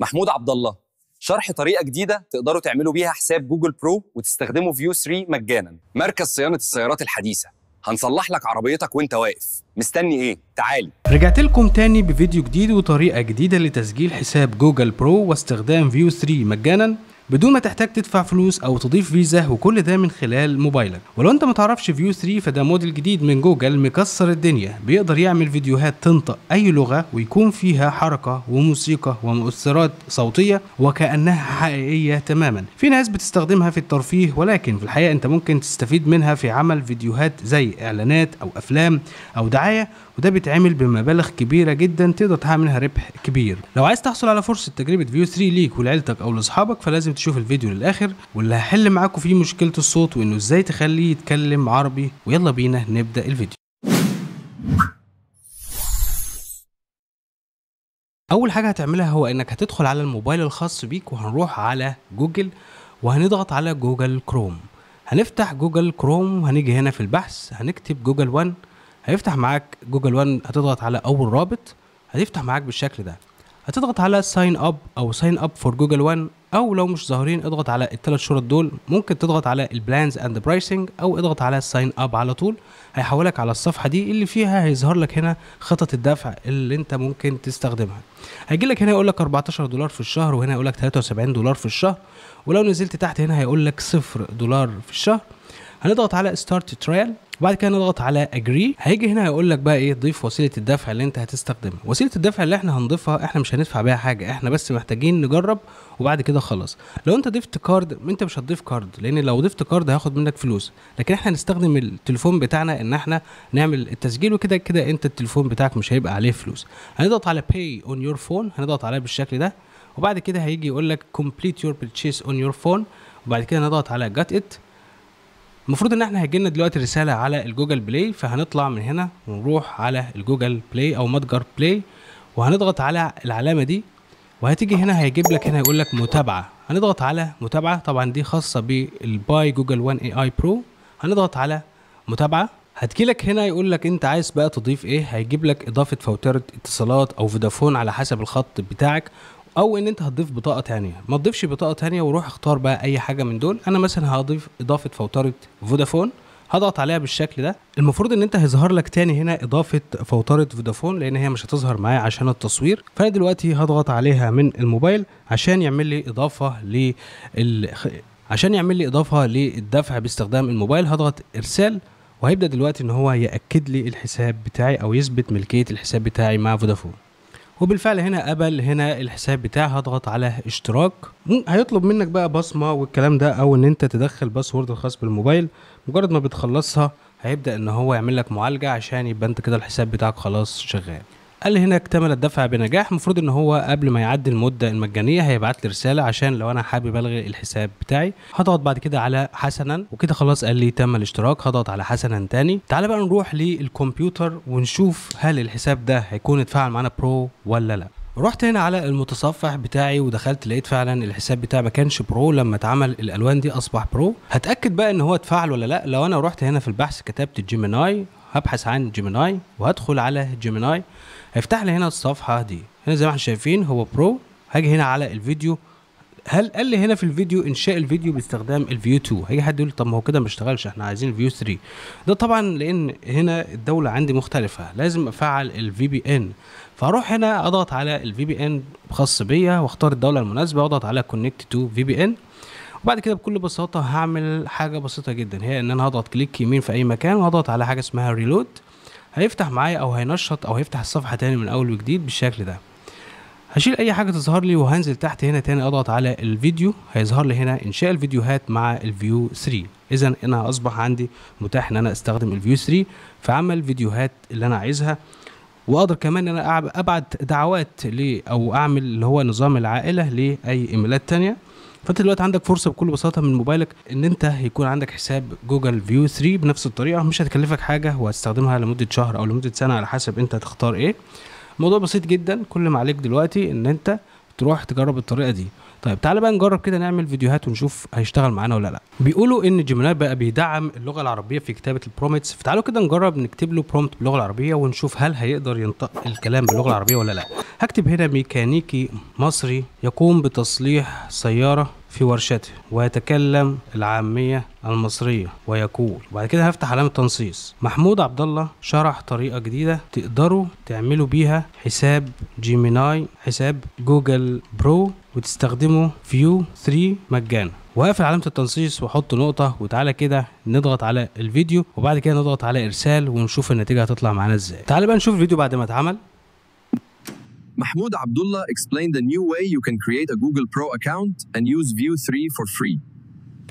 محمود عبد الله شرح طريقه جديده تقدروا تعملوا بيها حساب جوجل برو وتستخدموا فيو 3 مجانا مركز صيانه السيارات الحديثه هنصلح لك عربيتك وانت واقف مستني ايه تعالي رجعت لكم تاني بفيديو جديد وطريقه جديده لتسجيل حساب جوجل برو واستخدام فيو 3 مجانا بدون ما تحتاج تدفع فلوس او تضيف فيزا وكل ده من خلال موبايلك ولو انت ما تعرفش فيو 3 فده موديل جديد من جوجل مكسر الدنيا بيقدر يعمل فيديوهات تنطق اي لغه ويكون فيها حركه وموسيقى ومؤثرات صوتيه وكانها حقيقيه تماما في ناس بتستخدمها في الترفيه ولكن في الحقيقه انت ممكن تستفيد منها في عمل فيديوهات زي اعلانات او افلام او دعايه وده بيتعمل بمبالغ كبيره جدا تقدر تعملها منها ربح كبير لو عايز تحصل على فرصه تجربه فيو 3 ليك ولعيلتك او لاصحابك فلازم تشوف الفيديو للاخر واللي هحل معاكم فيه مشكله الصوت وانه ازاي تخليه يتكلم عربي ويلا بينا نبدا الفيديو اول حاجه هتعملها هو انك هتدخل على الموبايل الخاص بيك وهنروح على جوجل وهنضغط على جوجل كروم هنفتح جوجل كروم وهنيجي هنا في البحث هنكتب جوجل 1 هيفتح معاك جوجل 1 هتضغط على اول رابط هتفتح معاك بالشكل ده هتضغط على ساين اب او ساين اب فور جوجل وان او لو مش ظاهرين اضغط على الثلاث شروط دول ممكن تضغط على البلانز اند برايسنج او اضغط على ساين اب على طول هيحولك على الصفحه دي اللي فيها هيظهر لك هنا خطط الدفع اللي انت ممكن تستخدمها هيجي لك هنا يقول لك 14 دولار في الشهر وهنا يقول لك 73 دولار في الشهر ولو نزلت تحت هنا هيقول لك 0 دولار في الشهر هنضغط على ستارت ترايل وبعد كده نضغط على اجري هيجي هنا هيقول لك بقى ايه ضيف وسيله الدفع اللي انت هتستخدمها وسيله الدفع اللي احنا هنضيفها احنا مش هندفع بيها حاجه احنا بس محتاجين نجرب وبعد كده خلاص لو انت ضفت كارد انت مش هتضيف كارد لان لو ضفت كارد هياخد منك فلوس لكن احنا هنستخدم التليفون بتاعنا ان احنا نعمل التسجيل وكده كده انت التليفون بتاعك مش هيبقى عليه فلوس هنضغط على باي اون يور فون هنضغط عليه بالشكل ده وبعد كده هيجي يقول لك كومبليت يور purchase اون يور فون وبعد كده نضغط على جت ات المفروض ان احنا هيجي لنا دلوقتي رساله على الجوجل بلاي فهنطلع من هنا ونروح على الجوجل بلاي او متجر بلاي وهنضغط على العلامه دي وهتيجي هنا هيجيب لك هنا يقول لك متابعه هنضغط على متابعه طبعا دي خاصه بالباي جوجل 1 اي اي برو هنضغط على متابعه هتجي لك هنا يقول لك انت عايز بقى تضيف ايه هيجيب لك اضافه فواتيره اتصالات او فودافون على حسب الخط بتاعك او ان انت هتضيف بطاقه تانية ما تضيفش بطاقه تانية وروح اختار بقى اي حاجه من دول انا مثلا هضيف اضافه فوتره فودافون هضغط عليها بالشكل ده المفروض ان انت هيظهر لك تاني هنا اضافه فوتره فودافون لان هي مش هتظهر معايا عشان التصوير فانا دلوقتي هضغط عليها من الموبايل عشان يعمل لي اضافه لل عشان يعمل لي اضافه للدفع باستخدام الموبايل هضغط ارسال وهيبدا دلوقتي ان هو ياكد لي الحساب بتاعي او يثبت ملكيه الحساب بتاعي مع فودافون وبالفعل هنا قبل هنا الحساب بتاعها هضغط على اشتراك هيطلب منك بقى بصمه والكلام ده او ان انت تدخل باسورد الخاص بالموبايل مجرد ما بتخلصها هيبدا ان هو يعمل لك معالجه عشان يبقى انت كده الحساب بتاعك خلاص شغال قال هنا اكتمل الدفع بنجاح المفروض ان هو قبل ما يعدي المده المجانيه هيبعت لي رساله عشان لو انا حابب الغي الحساب بتاعي هضغط بعد كده على حسنا وكده خلاص قال لي تم الاشتراك هضغط على حسنا تاني تعال بقى نروح للكمبيوتر ونشوف هل الحساب ده هيكون اتفعل معانا برو ولا لا رحت هنا على المتصفح بتاعي ودخلت لقيت فعلا الحساب بتاعي ما كانش برو لما اتعمل الالوان دي اصبح برو هتاكد بقى ان هو اتفعل ولا لا لو انا رحت هنا في البحث كتبت جيميناي هبحث عن جيميناي وهدخل على جيميناي هيفتح لي هنا الصفحه دي هنا زي ما احنا شايفين هو برو هاجي هنا على الفيديو هل قال لي هنا في الفيديو انشاء الفيديو باستخدام الفيو 2 هيجي حد يقول طب ما هو كده ما اشتغلش احنا عايزين الفيو 3 ده طبعا لان هنا الدوله عندي مختلفه لازم افعل الفي بي ان فاروح هنا اضغط على الفي بي ان خاص بيا واختار الدوله المناسبه واضغط على كونكت تو في بي ان وبعد كده بكل بساطه هعمل حاجه بسيطه جدا هي ان انا هضغط كليك يمين في اي مكان وهضغط على حاجه اسمها ريلود هيفتح معايا او هينشط او هيفتح الصفحه تاني من اول وجديد بالشكل ده هشيل اي حاجه تظهر لي وهنزل تحت هنا تاني اضغط على الفيديو هيظهر لي هنا انشاء الفيديوهات مع الفيو 3 اذا انا اصبح عندي متاح ان انا استخدم الفيو 3 في عمل فيديوهات اللي انا عايزها واقدر كمان ان انا ابعت دعوات ل او اعمل اللي هو نظام العائله لاي ايميلات تانية فانت دلوقتي عندك فرصه بكل بساطه من موبايلك ان انت يكون عندك حساب جوجل فيو 3 بنفس الطريقه مش هتكلفك حاجه وهتستخدمها لمده شهر او لمده سنه على حسب انت هتختار ايه الموضوع بسيط جدا كل ما عليك دلوقتي ان انت تروح تجرب الطريقه دي طيب تعالى بقى نجرب كده نعمل فيديوهات ونشوف هيشتغل معانا ولا لا بيقولوا ان جيميناي بقى بيدعم اللغه العربيه في كتابه البرومتس فتعالوا كده نجرب نكتب له برومت باللغه العربيه ونشوف هل هيقدر ينطق الكلام باللغه العربيه ولا لا هكتب هنا ميكانيكي مصري يقوم بتصليح سياره في ورشته ويتكلم العامية المصرية ويقول وبعد كده هفتح علامة تنصيص محمود عبد الله شرح طريقة جديدة تقدروا تعملوا بيها حساب جيميناي حساب جوجل برو وتستخدموا فيو 3 مجانا وهقفل علامة التنصيص واحط نقطة وتعالى كده نضغط على الفيديو وبعد كده نضغط على ارسال ونشوف النتيجة هتطلع معانا ازاي تعالى بقى نشوف الفيديو بعد ما اتعمل محمود عبد الله explained a new way you can create a Google Pro account and use View 3 for free.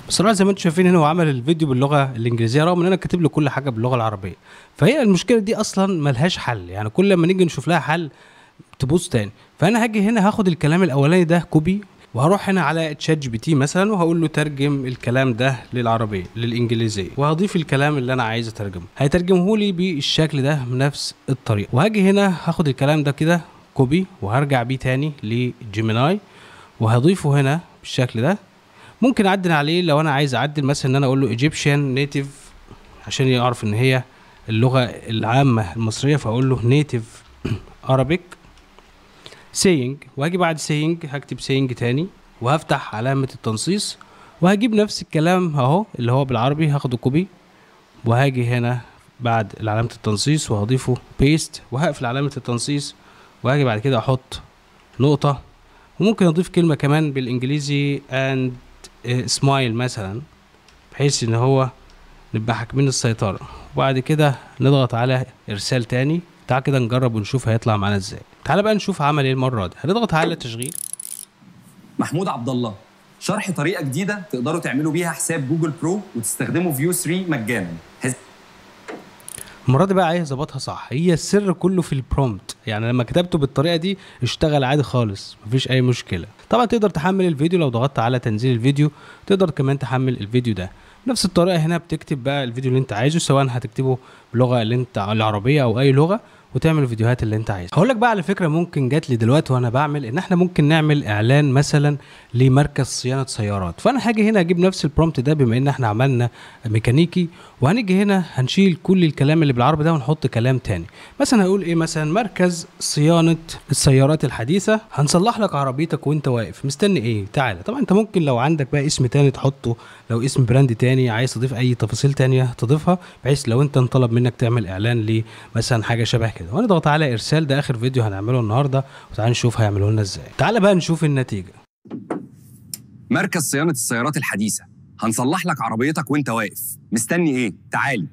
بصراحه زي ما انتم شايفين هنا هو عمل الفيديو باللغه الانجليزيه رغم ان انا كاتب له كل حاجه باللغه العربيه فهي المشكله دي اصلا ملهاش حل يعني كل ما نيجي نشوف لها حل تبوظ تاني فانا هاجي هنا هاخد الكلام الاولاني ده كوبي وهروح هنا على تشات جي بي تي مثلا وهقول له ترجم الكلام ده للعربيه للانجليزيه وهضيف الكلام اللي انا عايز اترجمه هيترجمه لي بالشكل ده بنفس الطريقه وهاجي هنا هاخد الكلام ده كده كوبي وهرجع بيه تاني لجيميناي وهضيفه هنا بالشكل ده ممكن اعدل عليه لو انا عايز اعدل مثلا ان انا اقول له ايجيبشن نيتيف عشان يعرف ان هي اللغه العامه المصريه فاقول له نيتيف ارابيك سينج وهاجي بعد سينج هكتب سينج تاني وهفتح علامه التنصيص وهجيب نفس الكلام اهو اللي هو بالعربي هاخده كوبي وهاجي هنا بعد علامه التنصيص وهضيفه بيست وهقفل علامه التنصيص واجي بعد كده احط نقطه وممكن اضيف كلمه كمان بالانجليزي اند آه، سمايل مثلا بحيث ان هو نبقى حاكمين السيطره وبعد كده نضغط على ارسال تاني تعال كده نجرب ونشوف هيطلع معانا ازاي تعال بقى نشوف عمل ايه المره دي هنضغط على تشغيل محمود عبد الله شرح طريقه جديده تقدروا تعملوا بيها حساب جوجل برو وتستخدموا فيو 3 مجانا المره دي بقى عايز اظبطها صح هي السر كله في البرومت يعني لما كتبته بالطريقه دي اشتغل عادي خالص مفيش اي مشكله طبعا تقدر تحمل الفيديو لو ضغطت على تنزيل الفيديو تقدر كمان تحمل الفيديو ده نفس الطريقه هنا بتكتب بقى الفيديو اللي انت عايزه سواء هتكتبه بلغه اللي انت العربيه او اي لغه وتعمل الفيديوهات اللي انت عايزها هقول لك بقى على فكره ممكن جات لي دلوقتي وانا بعمل ان احنا ممكن نعمل اعلان مثلا لمركز صيانه سيارات فانا هاجي هنا اجيب نفس البرومبت ده بما ان احنا عملنا ميكانيكي وهنيجي هنا هنشيل كل الكلام اللي بالعربي ده ونحط كلام تاني مثلا هقول ايه مثلا مركز صيانه السيارات الحديثه هنصلح لك عربيتك وانت واقف مستني ايه تعالى طبعا انت ممكن لو عندك بقى اسم تاني تحطه لو اسم براند تاني عايز تضيف اي تفاصيل تانية تضيفها بحيث لو انت انطلب منك تعمل اعلان لمثلا حاجه شبه كده ونضغط على ارسال ده اخر فيديو هنعمله النهارده وتعال نشوف هيعملوه لنا ازاي تعال بقى نشوف النتيجه مركز صيانه السيارات الحديثه هنصلح لك عربيتك وانت واقف مستني ايه تعالي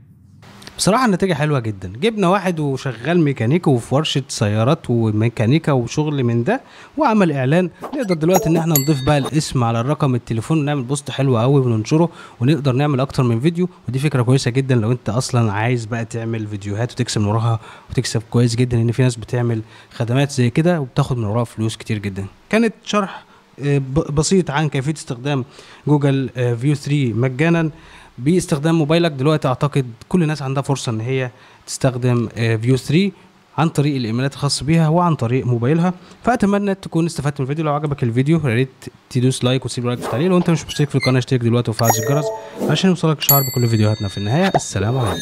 بصراحه النتيجه حلوه جدا جبنا واحد وشغال ميكانيكي وفي ورشه سيارات وميكانيكا وشغل من ده وعمل اعلان نقدر دلوقتي ان احنا نضيف بقى الاسم على الرقم التليفون ونعمل بوست حلو قوي وننشره ونقدر نعمل اكتر من فيديو ودي فكره كويسه جدا لو انت اصلا عايز بقى تعمل فيديوهات وتكسب من وراها وتكسب كويس جدا ان في ناس بتعمل خدمات زي كده وبتاخد من وراها فلوس كتير جدا كانت شرح آه، بسيط عن كيفيه استخدام جوجل آه، فيو 3 مجانا باستخدام موبايلك دلوقتي اعتقد كل الناس عندها فرصه ان هي تستخدم آه، فيو 3 عن طريق الايميلات الخاص بيها وعن طريق موبايلها فاتمنى تكون استفدت من الفيديو لو عجبك الفيديو يا ريت تدوس لايك وتسيب لايك في التعليق لو انت مش مشترك في القناه اشترك دلوقتي وفعل الجرس عشان يوصلك اشعار بكل فيديوهاتنا في النهايه السلام عليكم